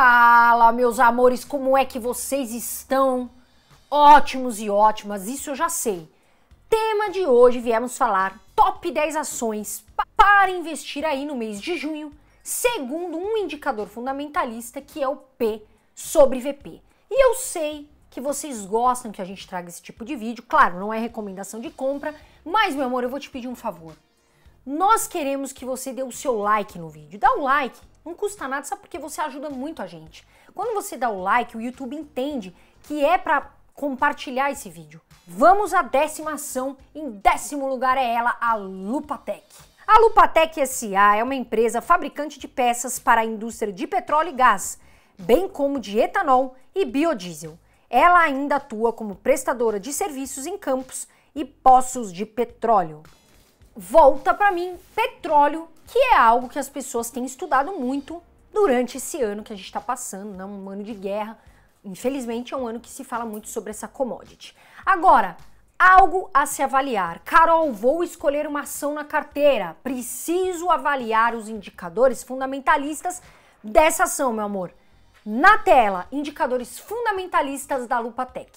Fala, meus amores, como é que vocês estão? Ótimos e ótimas, isso eu já sei. Tema de hoje viemos falar top 10 ações para investir aí no mês de junho, segundo um indicador fundamentalista que é o P sobre VP. E eu sei que vocês gostam que a gente traga esse tipo de vídeo, claro, não é recomendação de compra, mas meu amor, eu vou te pedir um favor. Nós queremos que você dê o seu like no vídeo. Dá um like não custa nada, sabe porque você ajuda muito a gente. Quando você dá o like, o YouTube entende que é para compartilhar esse vídeo. Vamos à décima ação. Em décimo lugar é ela, a Lupatec. A Lupatec SA é uma empresa fabricante de peças para a indústria de petróleo e gás, bem como de etanol e biodiesel. Ela ainda atua como prestadora de serviços em campos e poços de petróleo volta para mim petróleo, que é algo que as pessoas têm estudado muito durante esse ano que a gente está passando, né? um ano de guerra. Infelizmente, é um ano que se fala muito sobre essa commodity. Agora, algo a se avaliar. Carol, vou escolher uma ação na carteira. Preciso avaliar os indicadores fundamentalistas dessa ação, meu amor. Na tela, indicadores fundamentalistas da Lupatec.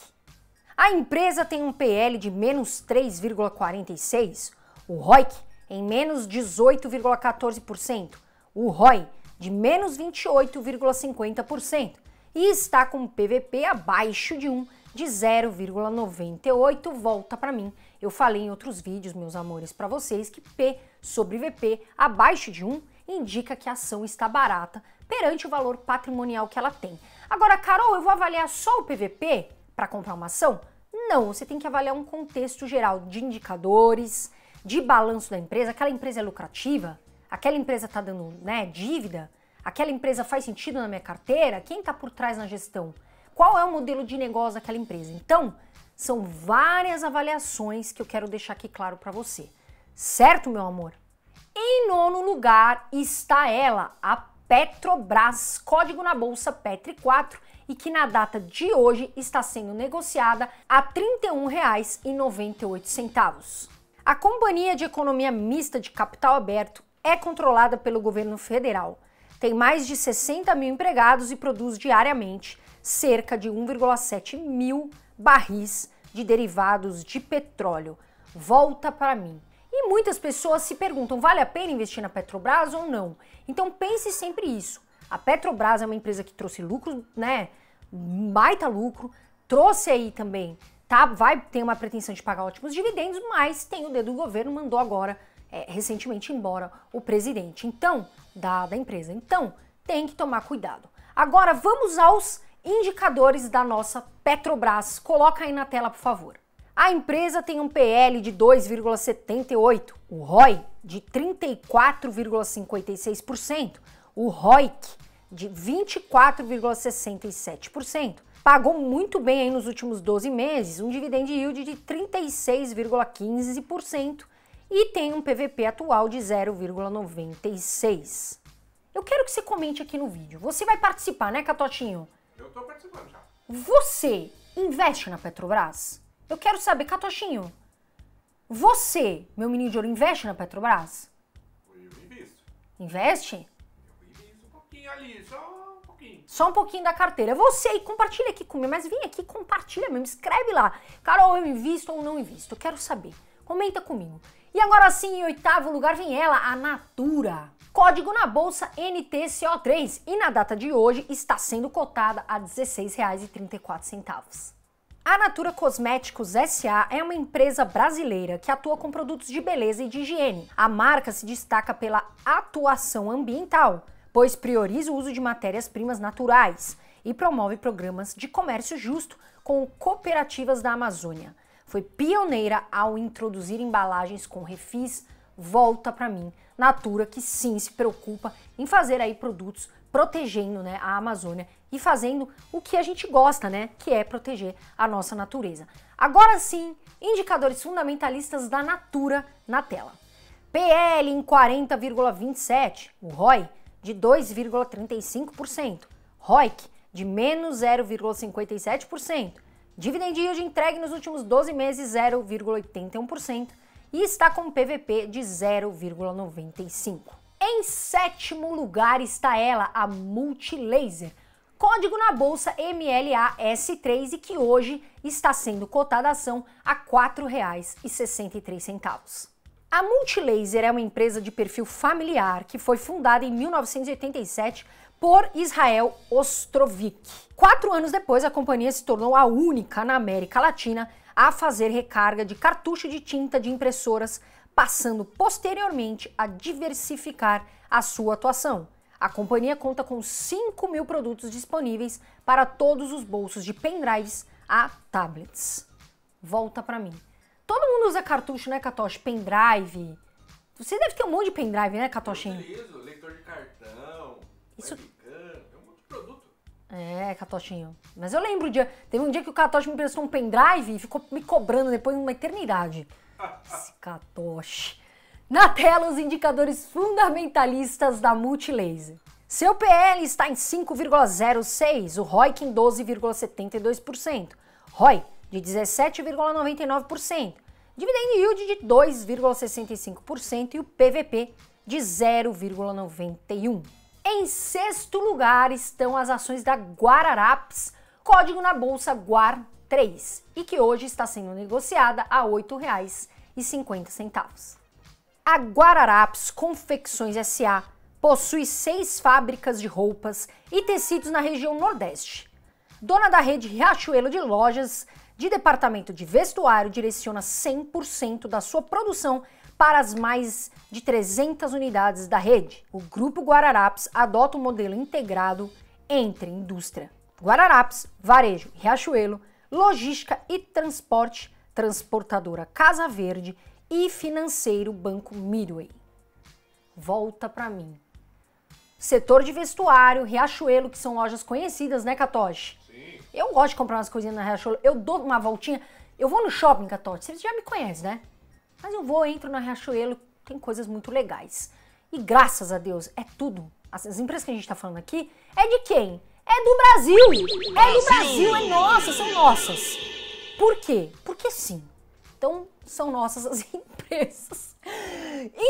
A empresa tem um PL de menos 3,46, o ROIC em menos 18,14%, o ROI de menos 28,50% e está com o PVP abaixo de 1 de 0,98 volta para mim. Eu falei em outros vídeos, meus amores, para vocês que P sobre VP abaixo de 1 indica que a ação está barata perante o valor patrimonial que ela tem. Agora, Carol, eu vou avaliar só o PVP para comprar uma ação? Não, você tem que avaliar um contexto geral de indicadores, de balanço da empresa, aquela empresa é lucrativa, aquela empresa está dando né, dívida, aquela empresa faz sentido na minha carteira, quem está por trás na gestão? Qual é o modelo de negócio daquela empresa? Então, são várias avaliações que eu quero deixar aqui claro para você. Certo, meu amor? Em nono lugar está ela, a Petrobras, código na bolsa Petri 4, e que na data de hoje está sendo negociada a R$ 31,98. A Companhia de Economia Mista de Capital Aberto é controlada pelo governo federal. Tem mais de 60 mil empregados e produz diariamente cerca de 1,7 mil barris de derivados de petróleo. Volta para mim. E muitas pessoas se perguntam: vale a pena investir na Petrobras ou não? Então pense sempre isso. A Petrobras é uma empresa que trouxe lucro, né? Baita lucro, trouxe aí também tá, vai ter uma pretensão de pagar ótimos dividendos, mas tem o dedo do governo, mandou agora, é, recentemente, embora o presidente então da, da empresa. Então, tem que tomar cuidado. Agora, vamos aos indicadores da nossa Petrobras. Coloca aí na tela, por favor. A empresa tem um PL de 2,78, o ROI de 34,56%, o ROIC de 24,67%, pagou muito bem aí nos últimos 12 meses, um dividend yield de 36,15% e tem um PVP atual de 0,96. Eu quero que você comente aqui no vídeo. Você vai participar, né, Catotinho? Eu tô participando já. Você investe na Petrobras? Eu quero saber, Catotinho. Você, meu menino de ouro, investe na Petrobras? Eu invisto. Investe? Eu invisto um pouquinho ali, só só um pouquinho da carteira. Você aí, compartilha aqui comigo, mas vem aqui, compartilha mesmo, escreve lá. Carol, eu invisto ou não invisto? quero saber. Comenta comigo. E agora sim, em oitavo lugar vem ela, a Natura. Código na bolsa NTCO3 e na data de hoje está sendo cotada a R$ 16,34. A Natura Cosméticos SA é uma empresa brasileira que atua com produtos de beleza e de higiene. A marca se destaca pela atuação ambiental pois prioriza o uso de matérias-primas naturais e promove programas de comércio justo com cooperativas da Amazônia. Foi pioneira ao introduzir embalagens com refis Volta para mim, Natura, que sim se preocupa em fazer aí produtos protegendo né, a Amazônia e fazendo o que a gente gosta, né, que é proteger a nossa natureza. Agora sim, indicadores fundamentalistas da Natura na tela. PL em 40,27, o ROI de 2,35%, ROIC de menos 0,57%, dividend yield entregue nos últimos 12 meses 0,81% e está com PVP de 0,95%. Em sétimo lugar está ela, a Multilaser, código na bolsa MLA s 3 e que hoje está sendo cotada a ação a R$ 4,63. A Multilaser é uma empresa de perfil familiar que foi fundada em 1987 por Israel Ostrovic. Quatro anos depois, a companhia se tornou a única na América Latina a fazer recarga de cartucho de tinta de impressoras, passando posteriormente a diversificar a sua atuação. A companhia conta com 5 mil produtos disponíveis para todos os bolsos de pendrives a tablets. Volta para mim. Todo mundo usa cartucho, né, Catoche? Pendrive. Você deve ter um monte de pendrive, né, Catochinho? Eu utilizo, leitor de cartão, Isso... é um monte de produto. É, Catochinho. Mas eu lembro, dia, teve um dia que o Catoche me prestou um pendrive e ficou me cobrando depois uma eternidade. Esse Catoche. Na tela, os indicadores fundamentalistas da Multilaser. Seu PL está em 5,06, o ROIC em 12,72%, ROI de 17,99%, dividend yield de 2,65% e o PVP de 0,91%. Em sexto lugar estão as ações da Guararapes, código na bolsa GUAR 3, e que hoje está sendo negociada a R$ 8,50. A Guararapes Confecções SA possui seis fábricas de roupas e tecidos na região Nordeste. Dona da rede Riachuelo de Lojas, de departamento de vestuário direciona 100% da sua produção para as mais de 300 unidades da rede. O Grupo Guararapes adota um modelo integrado entre indústria, Guararapes, varejo, Riachuelo, logística e transporte, transportadora Casa Verde e financeiro Banco Midway. Volta para mim. Setor de vestuário, Riachuelo, que são lojas conhecidas, né, Katoshi? Eu gosto de comprar umas coisinhas na Riachuelo. Eu dou uma voltinha. Eu vou no shopping, Catote. Você já me conhece, né? Mas eu vou, entro na Riachuelo. Tem coisas muito legais. E graças a Deus, é tudo. As, as empresas que a gente está falando aqui é de quem? É do Brasil! É do Brasil, é nossa, são nossas. Por quê? Porque sim. Então, são nossas as empresas.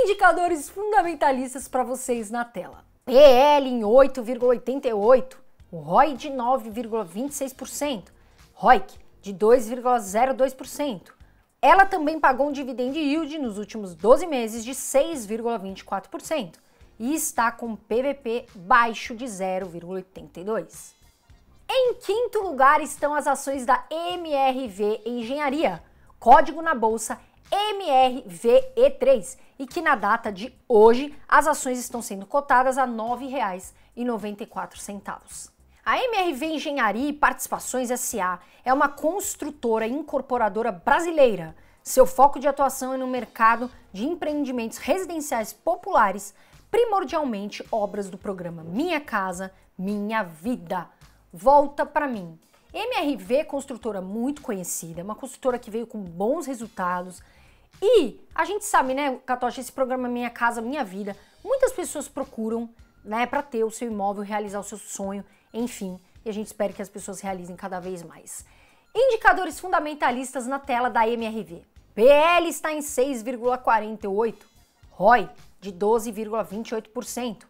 Indicadores fundamentalistas para vocês na tela. PL em 8,88 o ROI de 9,26%, ROIC de 2,02%. Ela também pagou um dividend yield nos últimos 12 meses de 6,24% e está com PVP baixo de 0,82. Em quinto lugar estão as ações da MRV Engenharia, código na bolsa MRVE3, e que na data de hoje as ações estão sendo cotadas a R$ 9,94. A MRV Engenharia e Participações SA é uma construtora e incorporadora brasileira. Seu foco de atuação é no mercado de empreendimentos residenciais populares, primordialmente obras do programa Minha Casa, Minha Vida. Volta para mim. MRV, é construtora muito conhecida, uma construtora que veio com bons resultados. E a gente sabe, né, Catocha, esse programa Minha Casa, Minha Vida, muitas pessoas procuram, né, para ter o seu imóvel, realizar o seu sonho enfim, e a gente espera que as pessoas realizem cada vez mais. Indicadores fundamentalistas na tela da MRV. PL está em 6,48, ROI de 12,28%,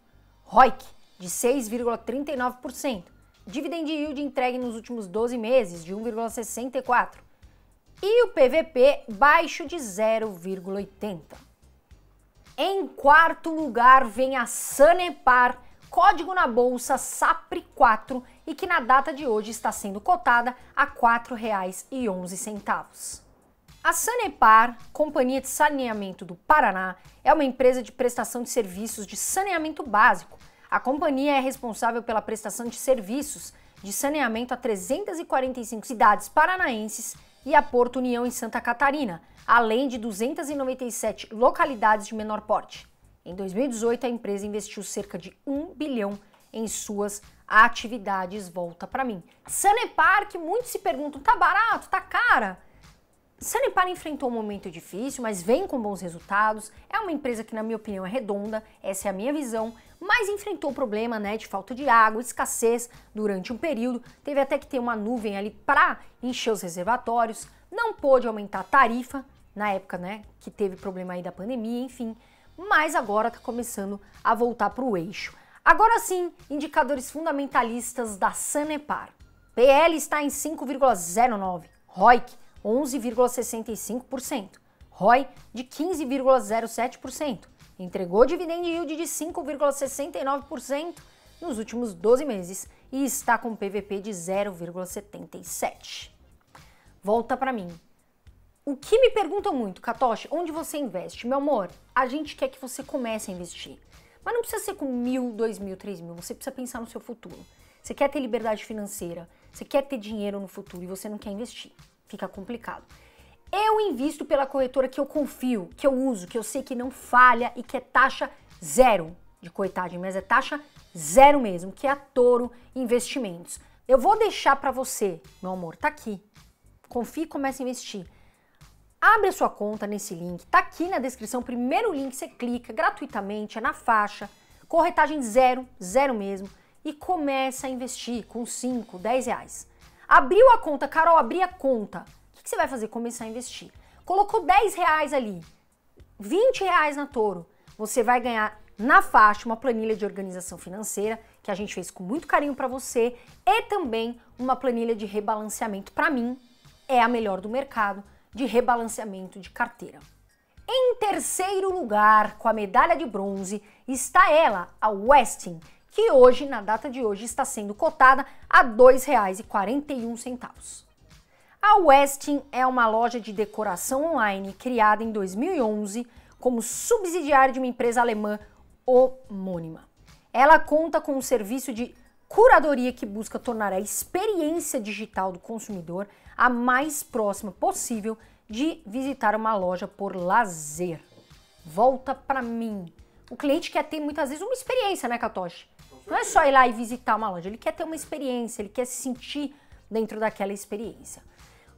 ROIC de 6,39%, dividend yield entregue nos últimos 12 meses de 1,64 e o PVP baixo de 0,80. Em quarto lugar vem a Sanepar código na bolsa SAPRE4 e que na data de hoje está sendo cotada a R$ 4,11. A Sanepar, Companhia de Saneamento do Paraná, é uma empresa de prestação de serviços de saneamento básico. A companhia é responsável pela prestação de serviços de saneamento a 345 cidades paranaenses e a Porto União em Santa Catarina, além de 297 localidades de menor porte. Em 2018, a empresa investiu cerca de 1 bilhão em suas atividades volta para mim. Sanepar, que muitos se perguntam, tá barato, tá cara? Sanepar enfrentou um momento difícil, mas vem com bons resultados. É uma empresa que, na minha opinião, é redonda, essa é a minha visão, mas enfrentou o problema né, de falta de água, escassez durante um período. Teve até que ter uma nuvem ali para encher os reservatórios, não pôde aumentar a tarifa na época né, que teve problema aí da pandemia, enfim mas agora está começando a voltar para o eixo. Agora sim, indicadores fundamentalistas da Sanepar. PL está em 5,09, ROIC 11,65%, ROI de 15,07%, entregou dividend yield de 5,69% nos últimos 12 meses e está com PVP de 0,77. Volta para mim. O que me perguntam muito, Katoshi, onde você investe? Meu amor, a gente quer que você comece a investir. Mas não precisa ser com mil, dois mil, três mil. Você precisa pensar no seu futuro. Você quer ter liberdade financeira, você quer ter dinheiro no futuro e você não quer investir. Fica complicado. Eu invisto pela corretora que eu confio, que eu uso, que eu sei que não falha e que é taxa zero de coitagem, mas é taxa zero mesmo, que é a Toro Investimentos. Eu vou deixar para você, meu amor, tá aqui. Confie e comece a investir. Abre a sua conta nesse link, tá aqui na descrição, primeiro link, você clica gratuitamente, é na faixa, corretagem zero, zero mesmo, e começa a investir com 5, 10 reais. Abriu a conta, Carol, abri a conta. O que você vai fazer? Começar a investir. Colocou 10 reais ali, 20 reais na Toro, você vai ganhar na faixa uma planilha de organização financeira que a gente fez com muito carinho para você e também uma planilha de rebalanceamento para mim é a melhor do mercado de rebalanceamento de carteira. Em terceiro lugar, com a medalha de bronze, está ela, a Westin, que hoje, na data de hoje, está sendo cotada a R$ 2,41. A Westin é uma loja de decoração online criada em 2011 como subsidiária de uma empresa alemã homônima. Ela conta com o serviço de curadoria que busca tornar a experiência digital do consumidor a mais próxima possível de visitar uma loja por lazer. Volta para mim. O cliente quer ter muitas vezes uma experiência, né, Katoshi? Não é só ir lá e visitar uma loja, ele quer ter uma experiência, ele quer se sentir dentro daquela experiência.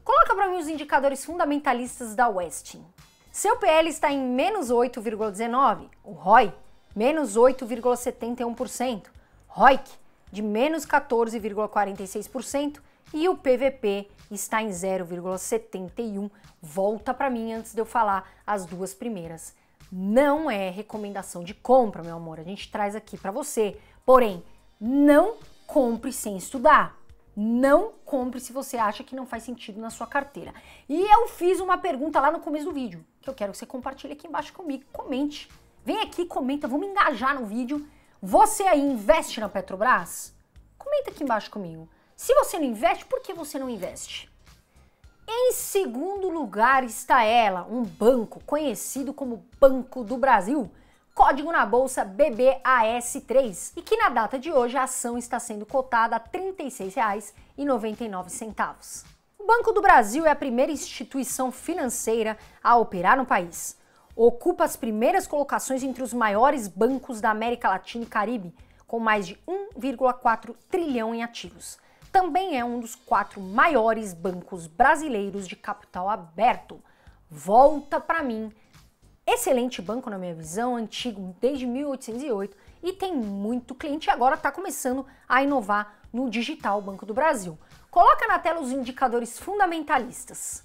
Coloca para mim os indicadores fundamentalistas da Westin. Seu PL está em menos 8,19, o ROI, menos 8,71%, ROIC, de menos 14,46% e o PVP está em 0,71. Volta para mim antes de eu falar as duas primeiras. Não é recomendação de compra, meu amor. A gente traz aqui para você. Porém, não compre sem estudar. Não compre se você acha que não faz sentido na sua carteira. E eu fiz uma pergunta lá no começo do vídeo, que eu quero que você compartilhe aqui embaixo comigo. Comente. Vem aqui, comenta, vamos engajar no vídeo você aí investe na Petrobras? Comenta aqui embaixo comigo. Se você não investe, por que você não investe? Em segundo lugar está ela, um banco conhecido como Banco do Brasil, código na bolsa BBAS3, e que na data de hoje a ação está sendo cotada a R$ 36,99. O Banco do Brasil é a primeira instituição financeira a operar no país ocupa as primeiras colocações entre os maiores bancos da América Latina e Caribe, com mais de 1,4 trilhão em ativos. Também é um dos quatro maiores bancos brasileiros de capital aberto. Volta para mim. Excelente banco na minha visão, antigo desde 1808 e tem muito cliente e agora está começando a inovar no digital Banco do Brasil. Coloca na tela os indicadores fundamentalistas.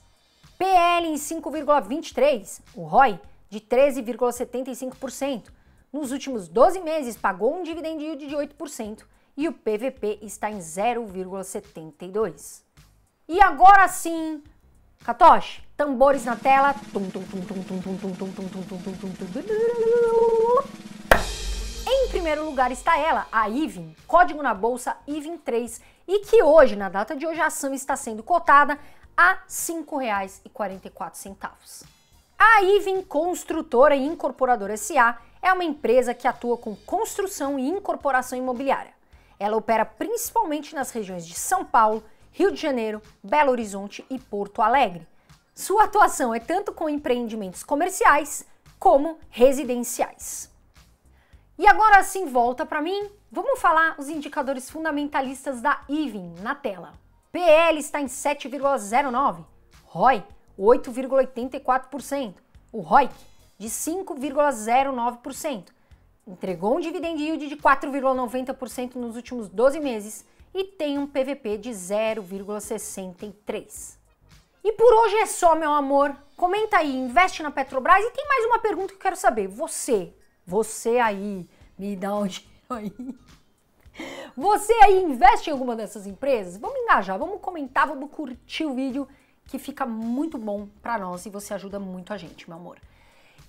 PL em 5,23, o ROI de 13,75%. Nos últimos 12 meses, pagou um dividend yield de 8% e o PVP está em 0,72%. E agora sim, Katoshi, tambores na tela. Em primeiro lugar está ela, a IVIN, código na bolsa IVIN3, e que hoje, na data de hoje, a ação está sendo cotada a R$ 5,44. A Ivin Construtora e Incorporadora SA é uma empresa que atua com construção e incorporação imobiliária. Ela opera principalmente nas regiões de São Paulo, Rio de Janeiro, Belo Horizonte e Porto Alegre. Sua atuação é tanto com empreendimentos comerciais como residenciais. E agora sim, volta para mim. Vamos falar os indicadores fundamentalistas da IVIN na tela. PL está em 7,09, ROI 8,84%, o ROIC de 5,09%, entregou um dividend yield de 4,90% nos últimos 12 meses e tem um PVP de 0,63. E por hoje é só, meu amor. Comenta aí, investe na Petrobras e tem mais uma pergunta que eu quero saber. Você, você aí, me dá um aí. Você aí investe em alguma dessas empresas? Vamos engajar, vamos comentar, vamos curtir o vídeo que fica muito bom para nós e você ajuda muito a gente, meu amor.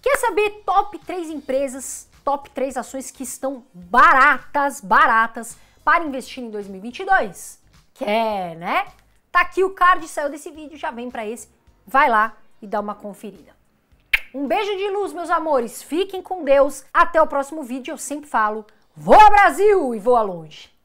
Quer saber top 3 empresas, top 3 ações que estão baratas, baratas para investir em 2022? Quer, né? Tá aqui o card, saiu desse vídeo, já vem para esse. Vai lá e dá uma conferida. Um beijo de luz, meus amores. Fiquem com Deus. Até o próximo vídeo. Eu sempre falo: voa Brasil e voa longe.